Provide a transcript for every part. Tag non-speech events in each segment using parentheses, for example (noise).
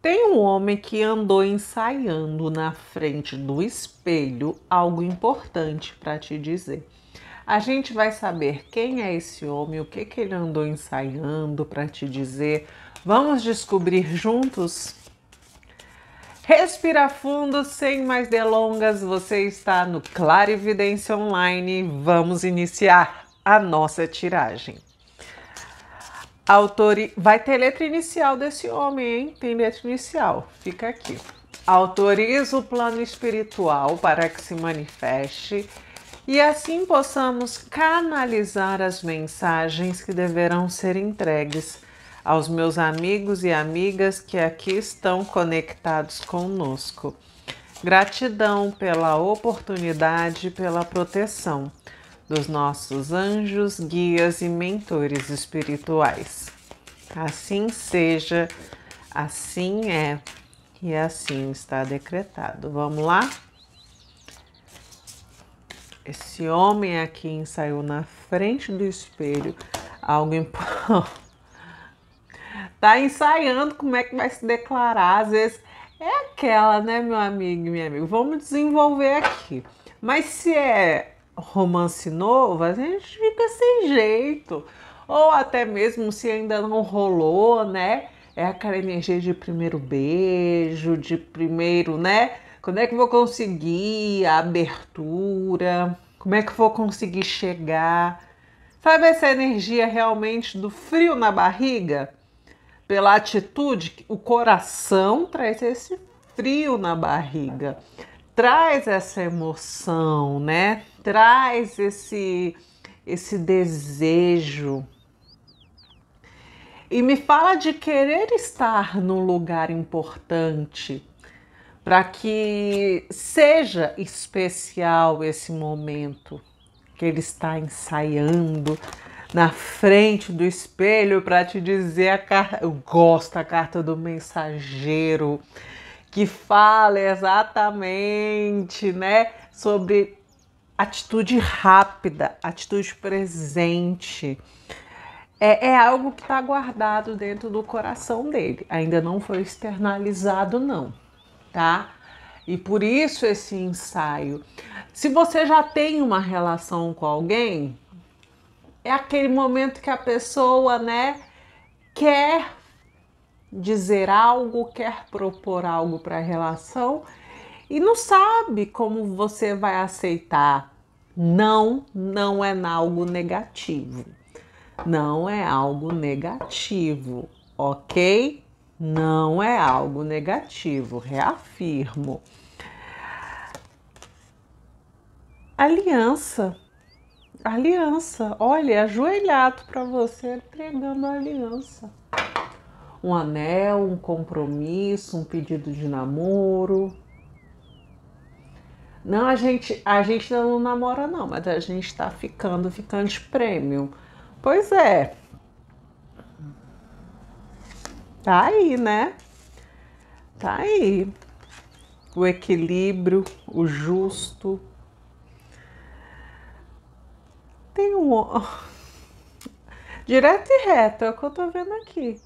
Tem um homem que andou ensaiando na frente do espelho algo importante para te dizer. A gente vai saber quem é esse homem, o que, que ele andou ensaiando para te dizer. Vamos descobrir juntos? Respira fundo, sem mais delongas, você está no Clarividência Online. Vamos iniciar a nossa tiragem. Autori... Vai ter letra inicial desse homem, hein? Tem letra inicial. Fica aqui. Autoriza o plano espiritual para que se manifeste e assim possamos canalizar as mensagens que deverão ser entregues aos meus amigos e amigas que aqui estão conectados conosco. Gratidão pela oportunidade, e pela proteção dos nossos anjos, guias e mentores espirituais. Assim seja, assim é e assim está decretado. Vamos lá? Esse homem aqui ensaiou na frente do espelho algo importante. (laughs) tá ensaiando como é que vai se declarar. Às vezes é aquela, né, meu amigo e minha amiga? Vamos desenvolver aqui. Mas se é romance novo, a gente fica sem jeito. Ou até mesmo se ainda não rolou, né? É aquela energia de primeiro beijo, de primeiro, né? Quando é que vou conseguir a abertura? Como é que vou conseguir chegar? Sabe essa energia realmente do frio na barriga? Pela atitude, o coração traz esse frio na barriga traz essa emoção, né? Traz esse esse desejo. E me fala de querer estar num lugar importante para que seja especial esse momento que ele está ensaiando na frente do espelho para te dizer a carta. Eu gosto da carta do mensageiro que fala exatamente, né, sobre atitude rápida, atitude presente. É, é algo que está guardado dentro do coração dele, ainda não foi externalizado, não, tá? E por isso esse ensaio. Se você já tem uma relação com alguém, é aquele momento que a pessoa, né, quer dizer algo, quer propor algo para a relação e não sabe como você vai aceitar. Não, não é algo negativo. Não é algo negativo, ok? Não é algo negativo, reafirmo. Aliança. Aliança. Olha, ajoelhado para você, entregando a aliança um anel, um compromisso, um pedido de namoro. Não, a gente, a gente não namora não, mas a gente está ficando, ficante prêmio. Pois é. Tá aí, né? Tá aí. O equilíbrio, o justo. Tem um... (laughs) Direto e reto, é o que eu tô vendo aqui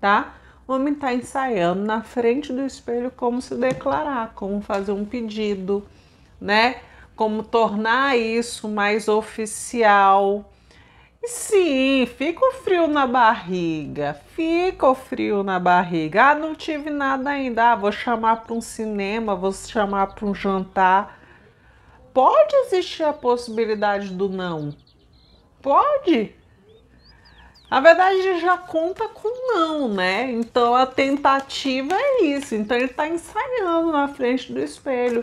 tá? O homem está ensaiando na frente do espelho como se declarar, como fazer um pedido, né? Como tornar isso mais oficial. E sim, fica o frio na barriga, fica o frio na barriga. Ah, não tive nada ainda. Ah, vou chamar para um cinema, vou chamar para um jantar. Pode existir a possibilidade do não. Pode, a verdade já conta com não, né? Então a tentativa é isso. Então ele está ensaiando na frente do espelho.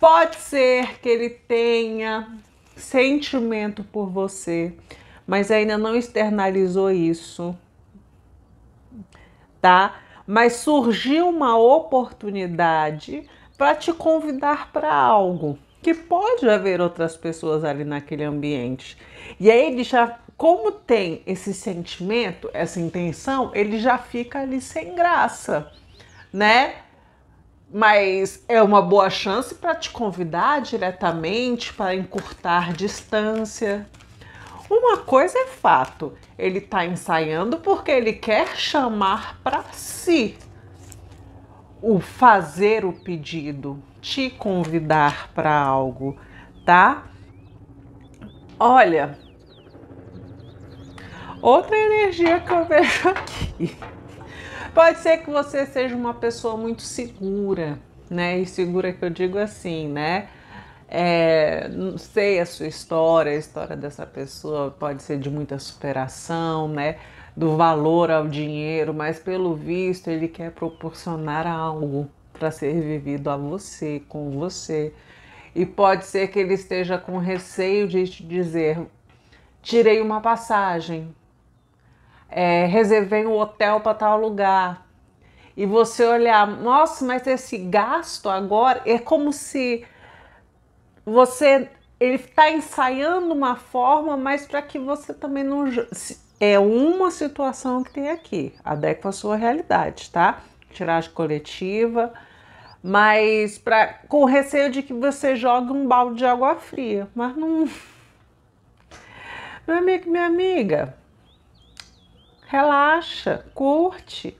Pode ser que ele tenha sentimento por você, mas ainda não externalizou isso, tá? Mas surgiu uma oportunidade para te convidar para algo que pode haver outras pessoas ali naquele ambiente. E aí ele já como tem esse sentimento, essa intenção, ele já fica ali sem graça, né? Mas é uma boa chance para te convidar diretamente para encurtar distância. Uma coisa é fato, ele está ensaiando porque ele quer chamar para si o fazer o pedido, te convidar para algo, tá? Olha, outra energia que eu vejo aqui. Pode ser que você seja uma pessoa muito segura, né? E segura que eu digo assim, né? É, não sei a sua história, a história dessa pessoa pode ser de muita superação, né? Do valor ao dinheiro, mas pelo visto ele quer proporcionar algo para ser vivido a você, com você. E pode ser que ele esteja com receio de te dizer: tirei uma passagem, é, reservei um hotel para tal lugar. E você olhar, nossa, mas esse gasto agora é como se você ele está ensaiando uma forma, mas para que você também não é uma situação que tem aqui, adequa a sua realidade, tá? Tiragem coletiva, mas para com receio de que você jogue um balde de água fria, mas não. Meu amigo, minha amiga, relaxa, curte.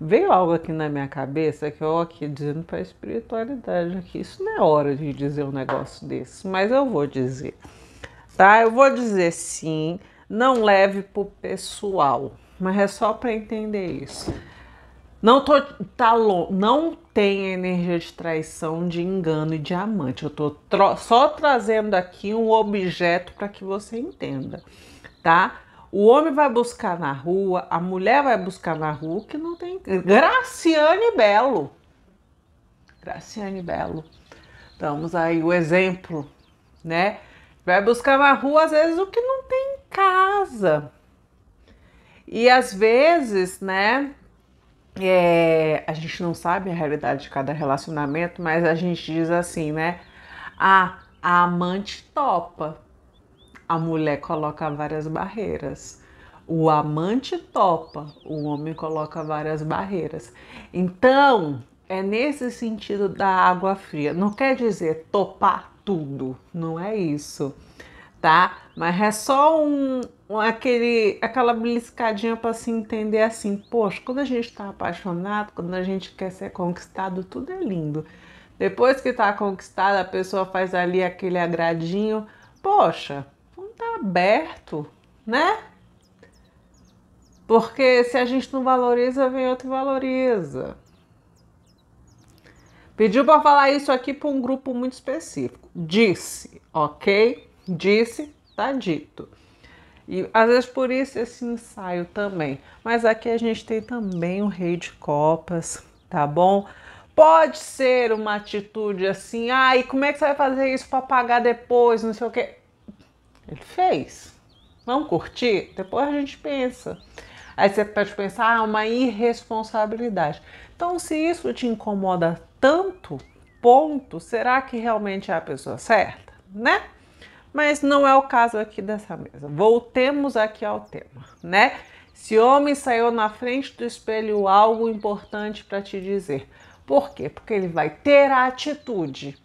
Veio algo aqui na minha cabeça que eu aqui dizendo para a espiritualidade aqui, isso não é hora de dizer um negócio desse, mas eu vou dizer. Tá? Eu vou dizer sim, não leve pro pessoal, mas é só para entender isso. Não tô. Tá não tem energia de traição, de engano e de amante. Eu tô tro, só trazendo aqui um objeto para que você entenda, tá? O homem vai buscar na rua, a mulher vai buscar na rua, que não tem. Graciane Belo. Graciane Belo. Damos aí o exemplo, né? Vai buscar na rua, às vezes, o que não tem em casa. E às vezes, né? é, a gente não sabe a realidade de cada relacionamento, mas a gente diz assim, né? Ah, a amante topa. A mulher coloca várias barreiras. O amante topa, o homem coloca várias barreiras. Então, é nesse sentido da água fria. Não quer dizer topar tudo, não é isso tá? Mas é só um, um, aquele, aquela beliscadinha para se entender assim, poxa, quando a gente está apaixonado, quando a gente quer ser conquistado, tudo é lindo. Depois que está conquistado, a pessoa faz ali aquele agradinho, poxa, não tá aberto, né? Porque se a gente não valoriza, vem outro valoriza. Pediu para falar isso aqui para um grupo muito específico. Disse, ok? Disse, tá dito. E às vezes por isso esse ensaio também. Mas aqui a gente tem também o um rei de copas, tá bom? Pode ser uma atitude assim, ai, ah, como é que você vai fazer isso para pagar depois, não sei o quê. Ele fez. Vamos curtir? Depois a gente pensa. Aí você pode pensar, ah, uma irresponsabilidade. Então, se isso te incomoda tanto, ponto, será que realmente é a pessoa certa, né? mas não é o caso aqui dessa mesa. Voltemos aqui ao tema, né? Se homem saiu na frente do espelho, algo importante para te dizer. Por quê? Porque ele vai ter a atitude.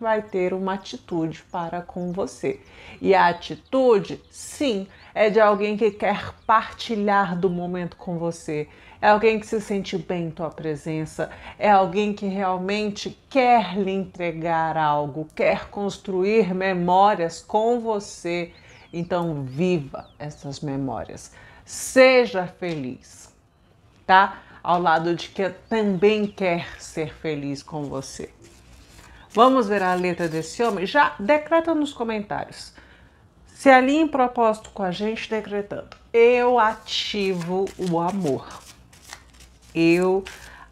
Vai ter uma atitude para com você. E a atitude, sim, é de alguém que quer partilhar do momento com você, é alguém que se sente bem em tua presença, é alguém que realmente quer lhe entregar algo, quer construir memórias com você. Então, viva essas memórias. Seja feliz, tá? Ao lado de quem também quer ser feliz com você. Vamos ver a letra desse homem? Já decreta nos comentários. Se alinhe em propósito com a gente, decretando: Eu ativo o amor. Eu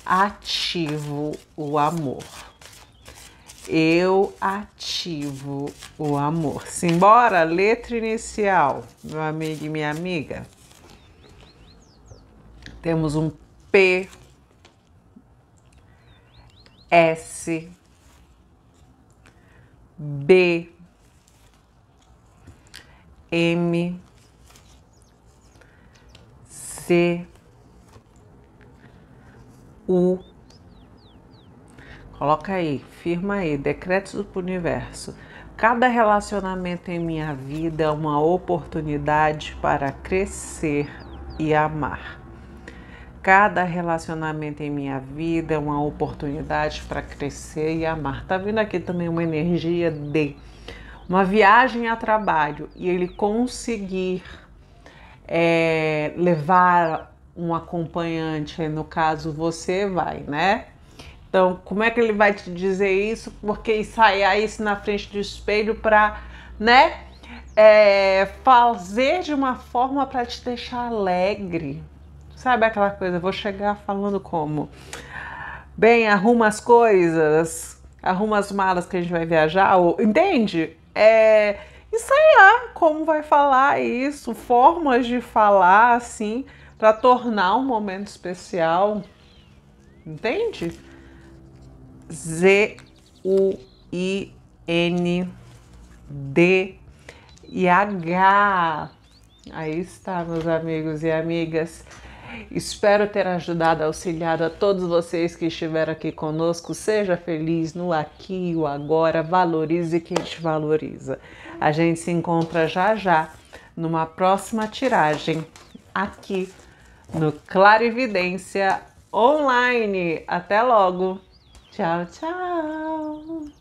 ativo o amor. Eu ativo o amor. Simbora, letra inicial, meu amigo e minha amiga. Temos um P, S, B, M, C, U. Coloca aí, firma aí, decretos do universo. Cada relacionamento em minha vida é uma oportunidade para crescer e amar. Cada relacionamento em minha vida é uma oportunidade para crescer e amar. Tá vendo aqui também uma energia de uma viagem a trabalho e ele conseguir é, levar um acompanhante, no caso você vai, né? Então, como é que ele vai te dizer isso? Porque ensaiar isso na frente do espelho para, né? É, fazer de uma forma para te deixar alegre. Sabe aquela coisa? Vou chegar falando como? Bem, arruma as coisas, arruma as malas que a gente vai viajar, ou, entende? É, ensaiar como vai falar isso, formas de falar assim para tornar um momento especial, entende? Z U I N D e H. Aí está, meus amigos e amigas. Espero ter ajudado, auxiliado a todos vocês que estiveram aqui conosco. Seja feliz no aqui e o agora. Valorize quem te valoriza. A gente se encontra já já numa próxima tiragem aqui no Clarividência Online. Até logo. Tchau, tchau.